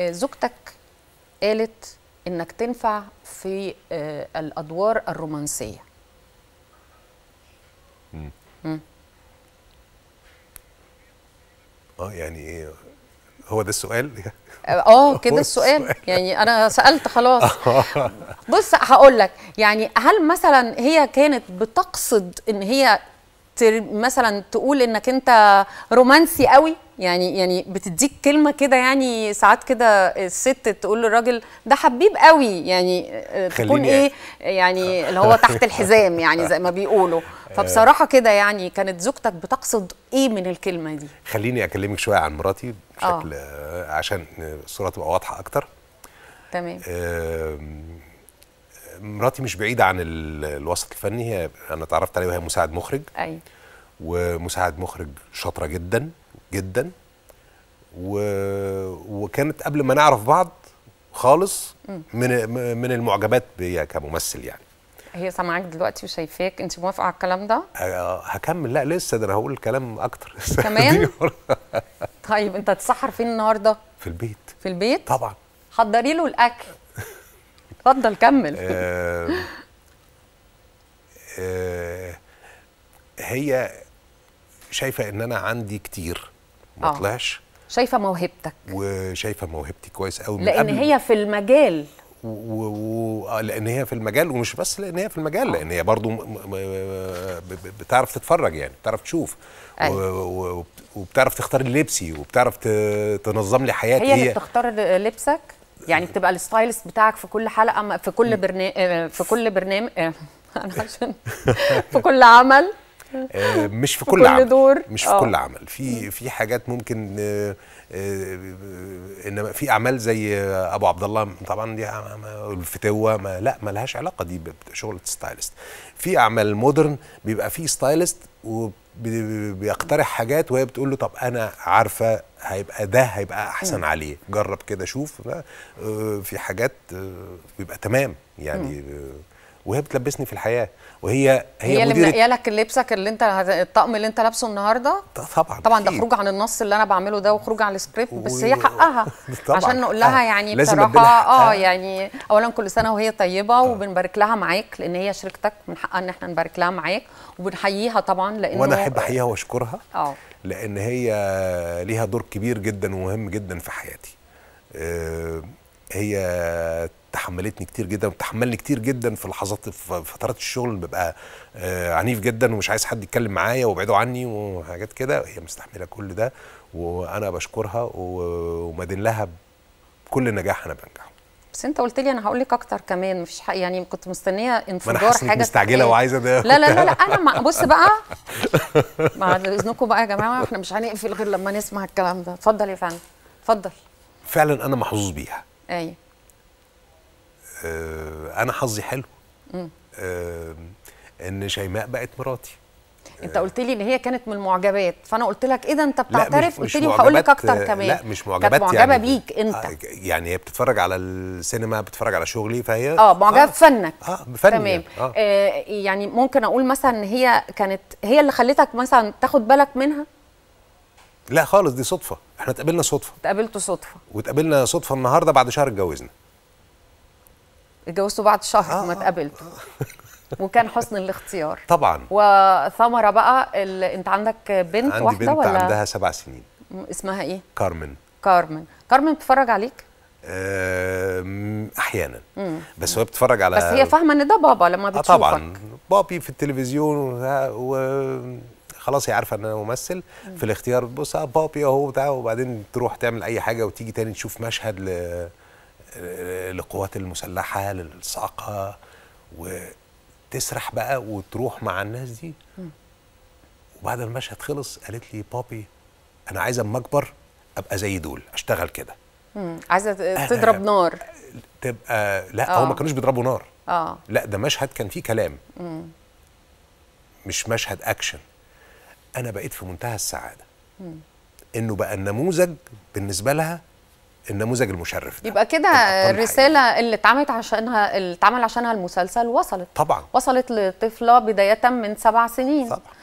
آه، زوجتك قالت انك تنفع في آه، الادوار الرومانسيه اه يعني ايه هو ده السؤال اه, آه، كده السؤال يعني انا سالت خلاص بص هقول لك يعني هل مثلا هي كانت بتقصد ان هي مثلا تقول انك انت رومانسي قوي يعني يعني بتديك كلمه كده يعني ساعات كده الست تقول للراجل ده حبيب قوي يعني آه، تكون ايه يعني اللي هو تحت الحزام يعني زي ما بيقولوا آه. فبصراحه كده يعني كانت زوجتك بتقصد ايه من الكلمه دي خليني اكلمك شويه عن مراتي بشكل آه. عشان الصوره تبقى واضحه اكتر تمام آه مراتي مش بعيده عن الوسط الفني هي انا اتعرفت عليها وهي مساعد مخرج ايوه ومساعد مخرج شاطره جدا جدا و... وكانت قبل ما نعرف بعض خالص من من المعجبات بيا كممثل يعني هي سامعاك دلوقتي وشايفاك انت موافقه على الكلام ده هكمل لا لسه ده انا هقول الكلام اكتر كمان طيب انت هتسحر فين النهارده في البيت في البيت طبعا حضري له الاكل اتفضل كمل آه، آه، هي شايفه ان انا عندي كتير ما آه. طلعش شايفه موهبتك وشايفه موهبتي كويس قوي لان هي في المجال و... و... لان هي في المجال ومش بس لان هي في المجال أوه. لان هي برضو م... م... بتعرف تتفرج يعني بتعرف تشوف و... أيوة. و... وبتعرف تختار لبسي وبتعرف ت... تنظم لي حياتي هي, هي اللي بتختار لبسك يعني بتبقى الستايلست بتاعك في كل حلقه آه، في كل برنامج في كل برنامج عشان في كل عمل آه، مش في كل, كل عمل دور مش في أوه. كل آه. عمل في في حاجات ممكن انما في اعمال زي ابو عبد الله طبعا دي الفتوه ما لا ما لهاش علاقه دي بشغل ستايلست في اعمال مودرن بيبقى في ستايلست وبيقترح حاجات وهي بتقول له طب انا عارفه هيبقى ده هيبقى احسن م. عليه جرب كده شوف آه، في حاجات آه، بيبقى تمام يعني م. وهي بتلبسني في الحياه وهي هي, هي اللي منقيه لك لبسك اللي انت الطقم اللي انت لابسه النهارده طبعا طبعا ده خروج عن النص اللي انا بعمله ده وخروج عن السكريبت بس هي حقها طبعا عشان نقول لها آه، يعني بصراحه آه،, اه يعني اولا كل سنه وهي طيبه آه. وبنبارك لها معاك لان هي شركتك من حقها ان احنا نبارك لها معاك وبنحييها طبعا لانه وانا احب احييها واشكرها اه لان هي ليها دور كبير جدا ومهم جدا في حياتي آه هي تحملتني كتير جدا وتحملني كتير جدا في لحظات في فترات الشغل ببقى آه، عنيف جدا ومش عايز حد يتكلم معايا وبعدوا عني وحاجات كده هي مستحمله كل ده وانا بشكرها ومدين لها بكل نجاح انا بنجحه بس انت قلت لي انا هقول لك اكتر كمان مفيش حق يعني كنت مستنيه انفجار حاجه مستعجله وعايزه ده لا لا لا, لا انا ما بص بقى بعد اذنكم بقى يا جماعه احنا مش هنقفل غير لما نسمع الكلام ده اتفضل يا فندم اتفضل فعلا انا محظوظ بيها ايوه انا حظي حلو آه ان شيماء بقت مراتي انت قلت لي ان هي كانت من المعجبات فانا قلت لك ايه ده انت بتعترف قلت لي وهقول لك اكتر آه، كمان لا مش معجبات كانت معجبه يعني بيك انت آه، يعني هي بتتفرج على السينما بتتفرج على شغلي فهي اه معجبه بفنك اه بفنك تمام يعني، آه. آه يعني ممكن اقول مثلا ان هي كانت هي اللي خلتك مثلا تاخد بالك منها لا خالص دي صدفه احنا اتقابلنا صدفه اتقابلتوا صدفه واتقابلنا صدفه النهارده بعد شهر اتجوزنا اتجوزتوا بعد شهر آه, آه. ما اتقابلتوا آه. وكان حسن الاختيار طبعا وثمره بقى ال... انت عندك بنت عندي واحده بنت ولا عندها سبع سنين اسمها ايه كارمن كارمن كارمن بتتفرج عليك آه، احيانا مم. بس هو بتتفرج على بس هي فاهمه ان ده بابا لما بتشوفك آه طبعا بابي في التلفزيون و... خلاص هي عارفه ان انا ممثل في الاختيار بص آه، بابي اهو بتاع وبعدين تروح تعمل اي حاجه وتيجي تاني تشوف مشهد ل للقوات آه، المسلحه للصاقه وتسرح بقى وتروح مع الناس دي وبعد المشهد خلص قالت لي بابي انا عايزه اما اكبر ابقى زي دول اشتغل كده عايزه تضرب نار تبقى لا هم آه. ما كانوش بيضربوا نار اه لا ده مشهد كان فيه كلام مم. مش مشهد اكشن انا بقيت في منتهى السعاده مم. انه بقى النموذج بالنسبه لها النموذج المشرف ده يبقى كده الرساله اللي اتعملت عشانها اللي اتعمل عشانها المسلسل وصلت طبعا وصلت لطفله بدايه من سبع سنين طبعا